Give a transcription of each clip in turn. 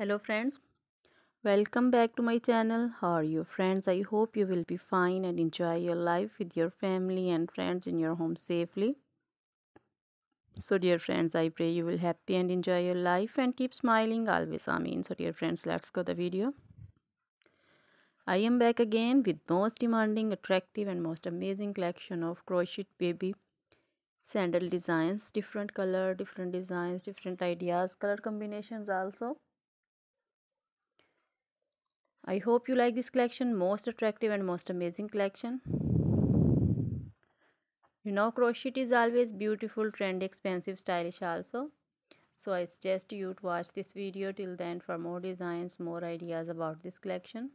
hello friends welcome back to my channel how are you friends i hope you will be fine and enjoy your life with your family and friends in your home safely so dear friends i pray you will happy and enjoy your life and keep smiling always I mean, so dear friends let's go the video i am back again with most demanding attractive and most amazing collection of crochet baby sandal designs different color different designs different ideas color combinations also I hope you like this collection. Most attractive and most amazing collection. You know crochet is always beautiful, trendy, expensive, stylish also. So I suggest you to watch this video till then for more designs, more ideas about this collection.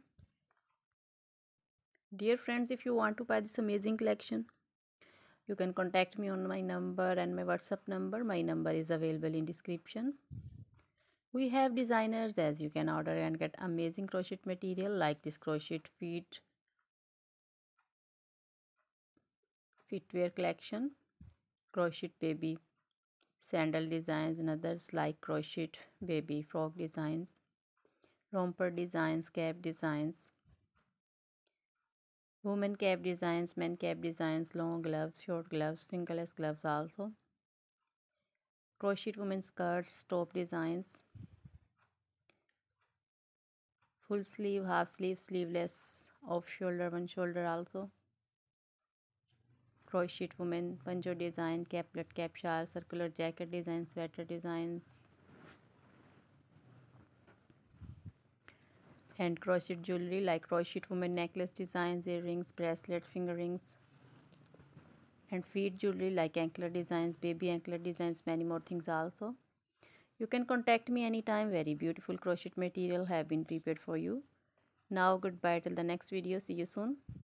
Dear friends, if you want to buy this amazing collection, you can contact me on my number and my WhatsApp number. My number is available in description. We have designers as you can order and get amazing crochet material like this crochet feet fitwear collection, crochet baby sandal designs and others like crochet baby frog designs, romper designs, cap designs, women cap designs, men cap designs, long gloves, short gloves, fingerless gloves also crochet women skirts top designs full sleeve half sleeve sleeveless off shoulder one shoulder also crochet women punjo design caplet cap shawl circular jacket design sweater designs and crochet jewelry like crochet women necklace designs earrings bracelet finger rings and feet jewelry like anklet designs baby anklet designs many more things also you can contact me anytime. Very beautiful crochet material have been prepared for you. Now goodbye till the next video. See you soon.